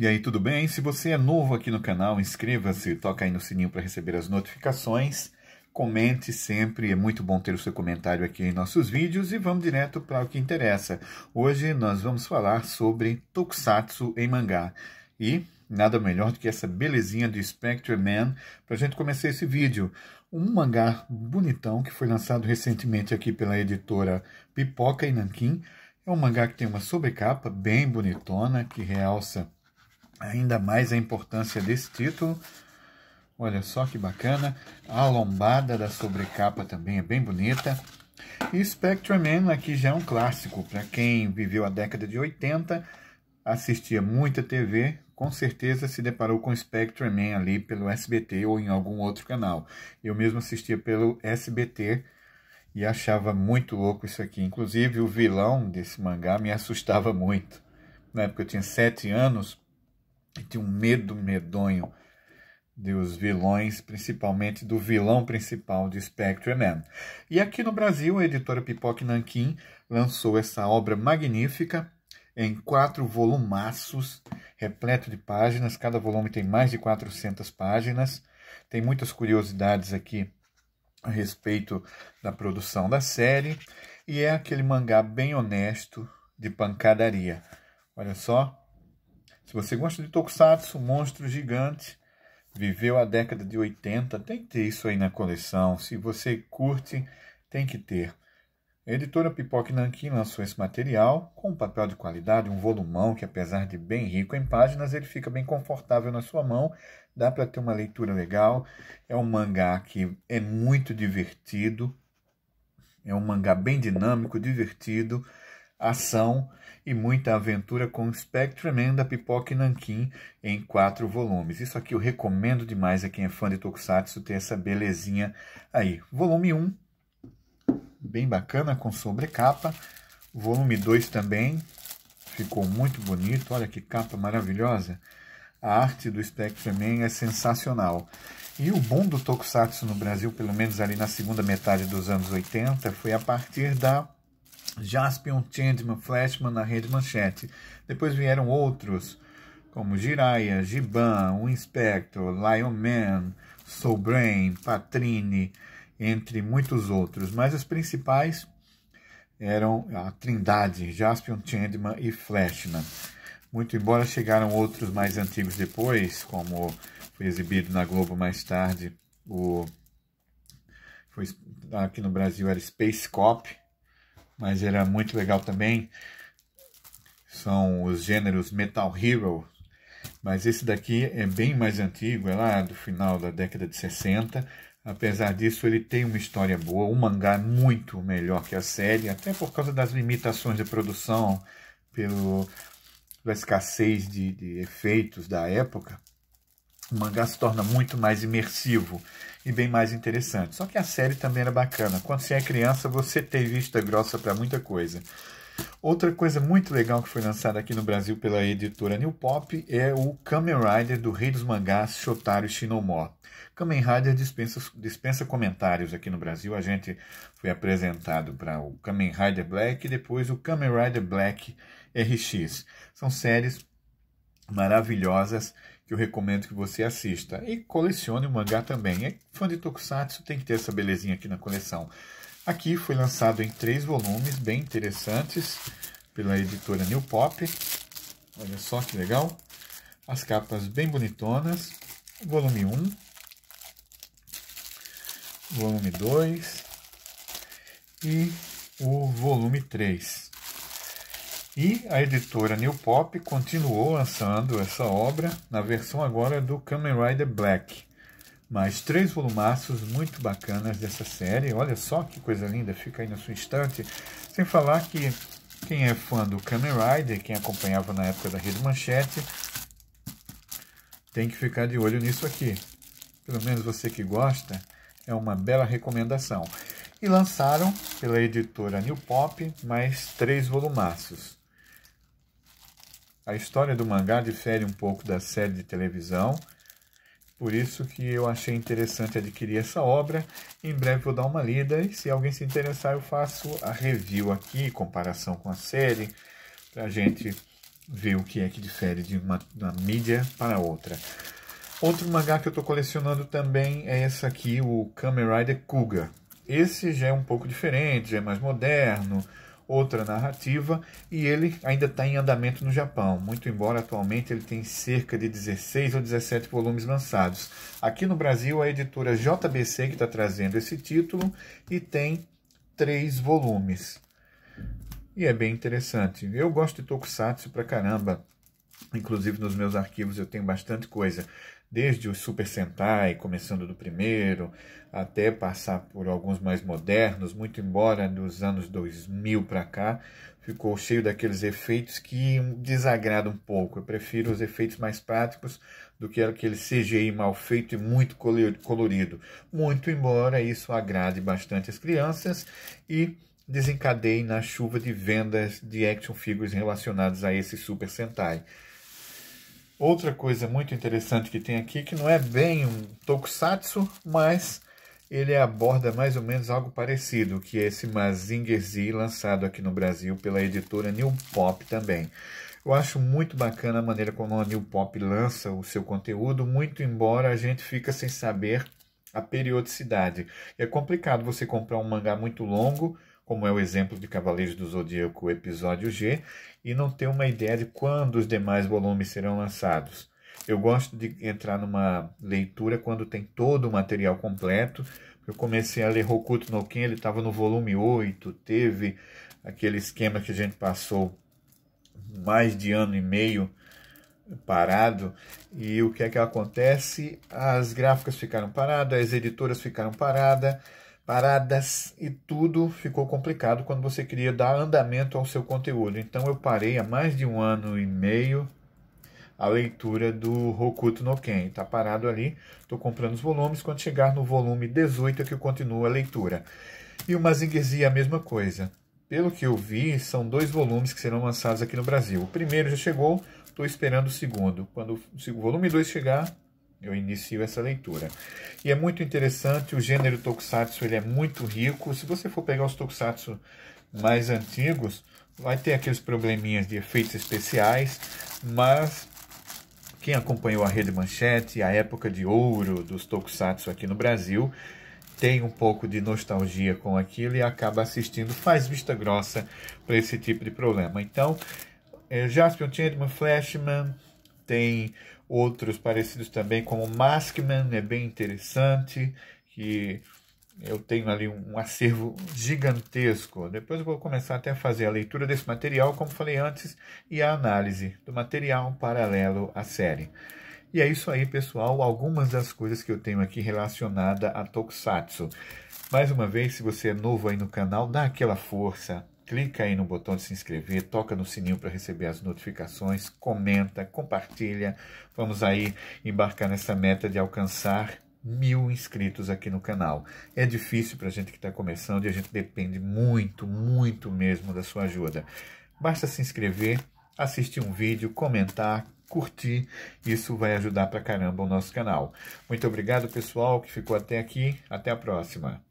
E aí, tudo bem? Se você é novo aqui no canal, inscreva-se, toca aí no sininho para receber as notificações. Comente sempre, é muito bom ter o seu comentário aqui em nossos vídeos e vamos direto para o que interessa. Hoje nós vamos falar sobre Tokusatsu em mangá. E nada melhor do que essa belezinha do Spectre Man para a gente começar esse vídeo. Um mangá bonitão que foi lançado recentemente aqui pela editora Pipoca e Nanquim. É um mangá que tem uma sobrecapa bem bonitona que realça Ainda mais a importância desse título. Olha só que bacana. A lombada da sobrecapa também é bem bonita. E Spectrum Man aqui já é um clássico. Para quem viveu a década de 80, assistia muita TV, com certeza se deparou com Spectrum Man ali pelo SBT ou em algum outro canal. Eu mesmo assistia pelo SBT e achava muito louco isso aqui. Inclusive o vilão desse mangá me assustava muito. Na época eu tinha 7 anos, tem tinha um medo medonho dos vilões, principalmente do vilão principal de Spectre Man. E aqui no Brasil, a editora Pipoque Nanquim lançou essa obra magnífica em quatro volumaços, repleto de páginas. Cada volume tem mais de 400 páginas. Tem muitas curiosidades aqui a respeito da produção da série. E é aquele mangá bem honesto de pancadaria. Olha só, se você gosta de Tokusatsu, Monstro Gigante, viveu a década de 80, tem que ter isso aí na coleção. Se você curte, tem que ter. A editora Pipoque Nanquim lançou esse material com um papel de qualidade, um volumão que, apesar de bem rico em páginas, ele fica bem confortável na sua mão, dá para ter uma leitura legal. É um mangá que é muito divertido, é um mangá bem dinâmico, divertido ação e muita aventura com Spectreman da Pipoca e Nanquim em quatro volumes. Isso aqui eu recomendo demais a quem é fã de Tokusatsu ter essa belezinha aí. Volume 1, bem bacana, com sobrecapa. Volume 2 também, ficou muito bonito. Olha que capa maravilhosa. A arte do Spectreman é sensacional. E o boom do Tokusatsu no Brasil, pelo menos ali na segunda metade dos anos 80, foi a partir da Jaspion, Changeman, Flashman na rede manchete. Depois vieram outros, como Jiraiya, Giban, O Inspector, Lion Man, Soul Brain, Patrine, entre muitos outros. Mas as principais eram a Trindade, Jaspion, Changeman e Flashman. Muito embora chegaram outros mais antigos depois, como foi exibido na Globo mais tarde, o foi, aqui no Brasil era Space Cop, mas era é muito legal também. São os gêneros Metal Hero, mas esse daqui é bem mais antigo, é lá do final da década de 60. Apesar disso, ele tem uma história boa, um mangá é muito melhor que a série, até por causa das limitações de produção, pelo, pela escassez de, de efeitos da época o mangá se torna muito mais imersivo e bem mais interessante. Só que a série também era bacana. Quando você é criança, você tem vista grossa para muita coisa. Outra coisa muito legal que foi lançada aqui no Brasil pela editora New Pop é o Kamen Rider do rei dos mangás Shotaro Shinomore. Kamen Rider dispensa, dispensa comentários aqui no Brasil. A gente foi apresentado para o Kamen Rider Black e depois o Kamen Rider Black RX. São séries maravilhosas que eu recomendo que você assista. E colecione o mangá também. É fã de Tokusatsu, tem que ter essa belezinha aqui na coleção. Aqui foi lançado em três volumes bem interessantes pela editora New Pop. Olha só que legal. As capas bem bonitonas. Volume 1. Volume 2. E o volume 3. E a editora New Pop continuou lançando essa obra na versão agora do Kamen Rider Black. Mais três volumaços muito bacanas dessa série. Olha só que coisa linda, fica aí na sua estante. Sem falar que quem é fã do Kamen Rider, quem acompanhava na época da Rede Manchete, tem que ficar de olho nisso aqui. Pelo menos você que gosta, é uma bela recomendação. E lançaram pela editora New Pop mais três volumaços. A história do mangá difere um pouco da série de televisão, por isso que eu achei interessante adquirir essa obra. Em breve vou dar uma lida e se alguém se interessar eu faço a review aqui, comparação com a série, para a gente ver o que é que difere de uma, uma mídia para outra. Outro mangá que eu estou colecionando também é esse aqui, o Kamen Rider Kuga. Esse já é um pouco diferente, já é mais moderno, outra narrativa, e ele ainda está em andamento no Japão, muito embora atualmente ele tem cerca de 16 ou 17 volumes lançados. Aqui no Brasil, a editora JBC que está trazendo esse título e tem três volumes. E é bem interessante. Eu gosto de Tokusatsu pra caramba. Inclusive nos meus arquivos eu tenho bastante coisa desde o Super Sentai, começando do primeiro, até passar por alguns mais modernos, muito embora dos anos 2000 para cá, ficou cheio daqueles efeitos que desagradam um pouco. Eu prefiro os efeitos mais práticos do que aquele CGI mal feito e muito colorido. Muito embora isso agrade bastante as crianças e desencadeie na chuva de vendas de action figures relacionadas a esse Super Sentai. Outra coisa muito interessante que tem aqui, que não é bem um tokusatsu, mas ele aborda mais ou menos algo parecido, que é esse Mazinger Z lançado aqui no Brasil pela editora New Pop também. Eu acho muito bacana a maneira como a New Pop lança o seu conteúdo, muito embora a gente fica sem saber a periodicidade. É complicado você comprar um mangá muito longo como é o exemplo de Cavaleiros do Zodíaco Episódio G, e não ter uma ideia de quando os demais volumes serão lançados. Eu gosto de entrar numa leitura quando tem todo o material completo. Eu comecei a ler Hokuto no Ken, ele estava no volume 8, teve aquele esquema que a gente passou mais de ano e meio parado. E o que é que acontece? As gráficas ficaram paradas, as editoras ficaram paradas paradas e tudo ficou complicado quando você queria dar andamento ao seu conteúdo. Então eu parei há mais de um ano e meio a leitura do Hokuto no Ken. Está parado ali, estou comprando os volumes, quando chegar no volume 18 é que eu continuo a leitura. E o Mazinger é a mesma coisa. Pelo que eu vi, são dois volumes que serão lançados aqui no Brasil. O primeiro já chegou, estou esperando o segundo. Quando o volume 2 chegar, eu inicio essa leitura. E é muito interessante, o gênero tokusatsu ele é muito rico. Se você for pegar os tokusatsu mais antigos, vai ter aqueles probleminhas de efeitos especiais, mas quem acompanhou a Rede Manchete, a época de ouro dos tokusatsu aqui no Brasil, tem um pouco de nostalgia com aquilo e acaba assistindo, faz vista grossa para esse tipo de problema. Então, é, Jaspion, Chandman, Flashman, tem outros parecidos também, como Maskman, é bem interessante, que eu tenho ali um acervo gigantesco. Depois eu vou começar até a fazer a leitura desse material, como falei antes, e a análise do material paralelo à série. E é isso aí, pessoal, algumas das coisas que eu tenho aqui relacionada a Tokusatsu. Mais uma vez, se você é novo aí no canal, dá aquela força, clica aí no botão de se inscrever, toca no sininho para receber as notificações, comenta, compartilha. Vamos aí embarcar nessa meta de alcançar mil inscritos aqui no canal. É difícil para a gente que está começando e a gente depende muito, muito mesmo da sua ajuda. Basta se inscrever, assistir um vídeo, comentar, curtir. Isso vai ajudar para caramba o nosso canal. Muito obrigado, pessoal, que ficou até aqui. Até a próxima.